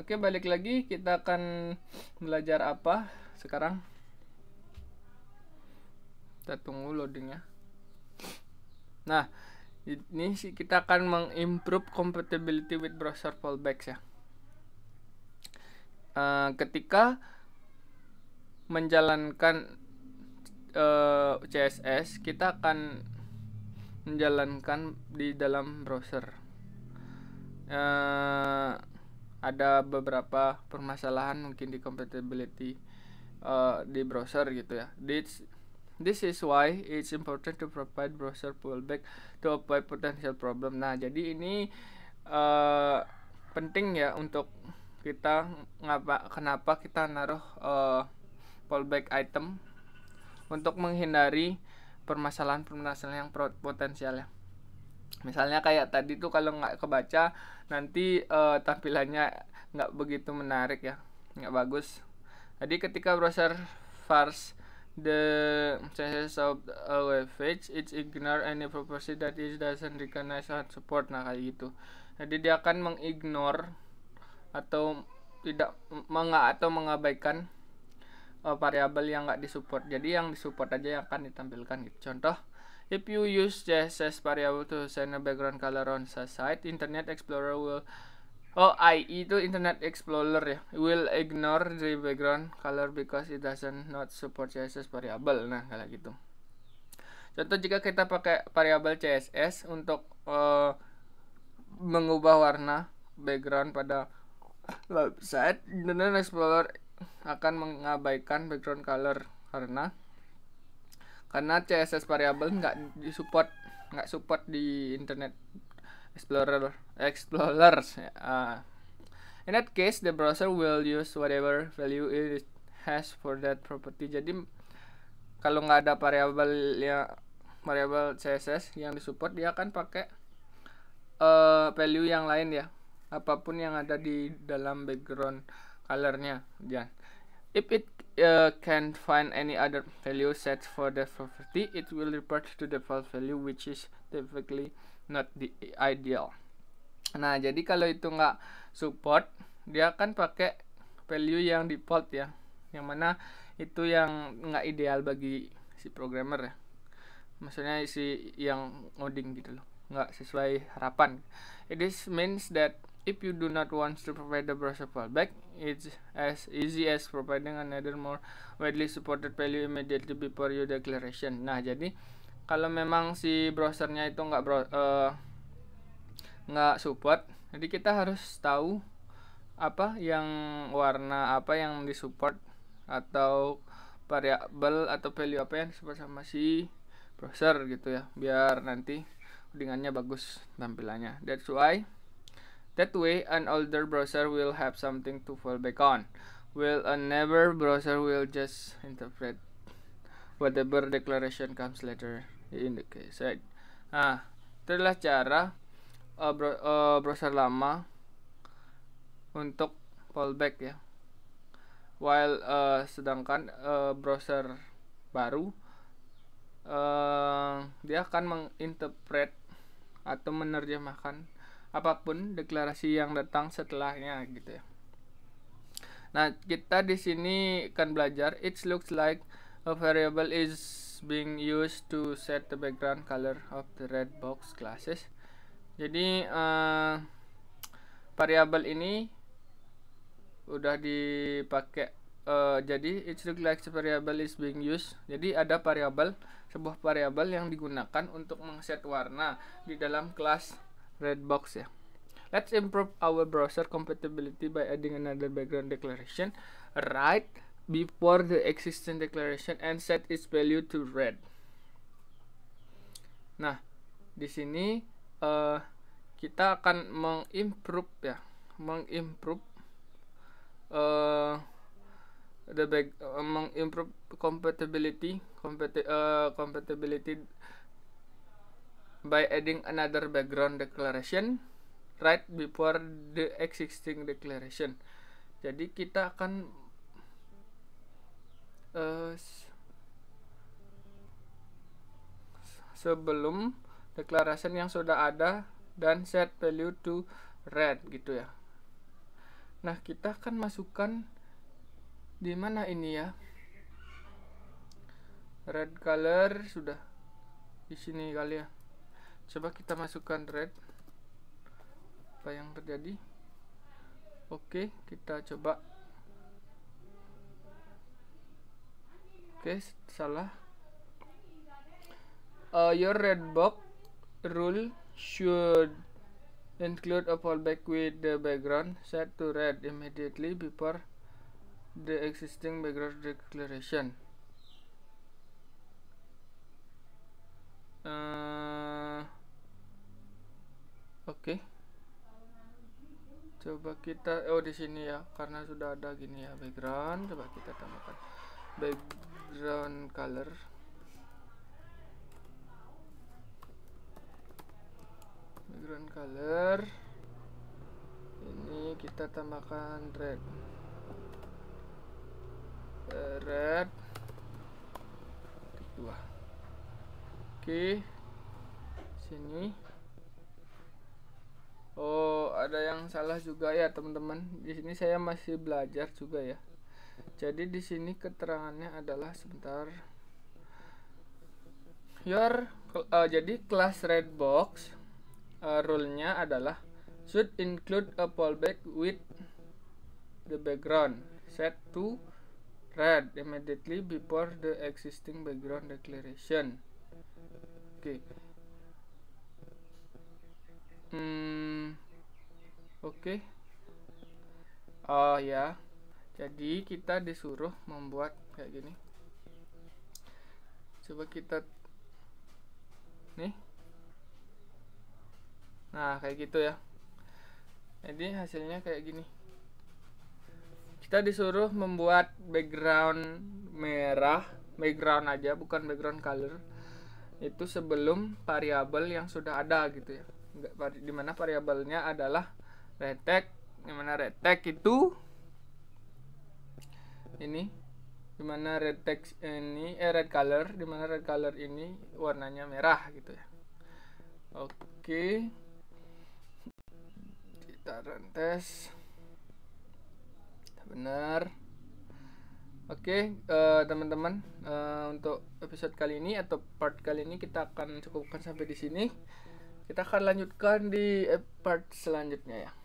Oke, balik lagi kita akan belajar apa sekarang? Kita tunggu loadingnya. Nah, ini sih kita akan mengimprove compatibility with browser fallbacks ya. Uh, ketika menjalankan uh, eh, CSS, kita akan menjalankan di dalam browser. Uh, ada beberapa permasalahan mungkin di compatibility uh, di browser gitu ya. This This is why it's important to provide browser pullback to avoid potential problem. Nah, jadi ini uh, penting ya untuk kita ngapa kenapa kita naruh uh, pullback item untuk menghindari permasalahan-permasalahan yang potensial ya misalnya kayak tadi tuh kalau nggak kebaca nanti uh, tampilannya nggak begitu menarik ya nggak bagus jadi ketika browser parse the changes of a web page it ignore any property that it doesn't recognize or support nah kayak gitu jadi dia akan mengignore atau tidak meng atau mengabaikan uh, variabel yang nggak disupport jadi yang disupport aja yang akan ditampilkan gitu contoh If you use JSS variable to send a background color on the site, Internet Explorer will Oh, IE itu Internet Explorer ya. Will ignore the background color because it doesn't not support CSS variable. Nah, kayak gitu. Contoh jika kita pakai variable CSS untuk uh, mengubah warna background pada website, Internet Explorer akan mengabaikan background color karena karena CSS variable nggak disupport nggak support di Internet Explorer Explorers. Uh, in that case, the browser will use whatever value it has for that property. Jadi kalau nggak ada variable ya, yang variabel CSS yang di support, dia akan pakai uh, value yang lain ya, apapun yang ada di dalam background colornya. Jangan. If it uh, can't find any other value set for the property, it will report to the false value which is typically not the ideal. Nah, jadi kalau itu nggak support, dia akan pakai value yang default ya, yang mana itu yang nggak ideal bagi si programmer ya. Maksudnya si yang ngoding gitu loh, nggak sesuai harapan. It is means that If you do not want to provide the browser fallback, it's as easy as providing another more widely supported value immediately before your declaration. Nah, jadi kalau memang si browsernya itu nggak bro, uh, nggak support, jadi kita harus tahu apa yang warna apa yang disupport atau variabel atau value apa yang disupport sama si browser gitu ya, biar nanti dengannya bagus tampilannya. That's why That way, an older browser will have something to fall back on, while a newer browser will just interpret whatever declaration comes later in the case. Right? Nah, itulah cara uh, bro, uh, browser lama untuk fallback ya. While uh, sedangkan uh, browser baru uh, dia akan menginterpret atau menerjemahkan apapun deklarasi yang datang setelahnya gitu ya. Nah, kita di sini akan belajar it looks like a variable is being used to set the background color of the red box classes. Jadi uh, eh, variabel ini udah dipakai uh, jadi it looks like a variable is being used. Jadi ada variabel sebuah variabel yang digunakan untuk mengset warna di dalam kelas Red box ya. Let's improve our browser compatibility by adding another background declaration right before the existing declaration and set its value to red. Nah, di sini uh, kita akan mengimprove ya, mengimprove uh, the back uh, mengimprove compatibility compati uh, compatibility by adding another background declaration right before the existing declaration. Jadi kita akan uh, sebelum declaration yang sudah ada dan set value to red gitu ya. Nah, kita akan masukkan di mana ini ya? Red color sudah di sini kali ya coba kita masukkan red apa yang terjadi oke kita coba oke salah uh, your red box rule should include a fallback with the background set to red immediately before the existing background declaration. Uh, oke okay. coba kita oh di sini ya karena sudah ada gini ya background coba kita tambahkan background color background color ini kita tambahkan red eh, red dua oke okay. sini ada yang salah juga ya teman-teman di sini saya masih belajar juga ya jadi di sini keterangannya adalah sebentar your uh, jadi kelas red box uh, rule-nya adalah should include a fallback with the background set to red immediately before the existing background declaration oke okay. hmm Oke. Okay. Oh ya. Jadi kita disuruh membuat kayak gini. Coba kita nih. Nah, kayak gitu ya. Jadi hasilnya kayak gini. Kita disuruh membuat background merah, background aja bukan background color. Itu sebelum variabel yang sudah ada gitu ya. Dimana variabelnya adalah retek dimana retek itu ini dimana red text ini eh red color dimana red color ini warnanya merah gitu ya oke kita run test benar oke uh, teman-teman uh, untuk episode kali ini atau part kali ini kita akan cukupkan sampai di sini kita akan lanjutkan di eh, part selanjutnya ya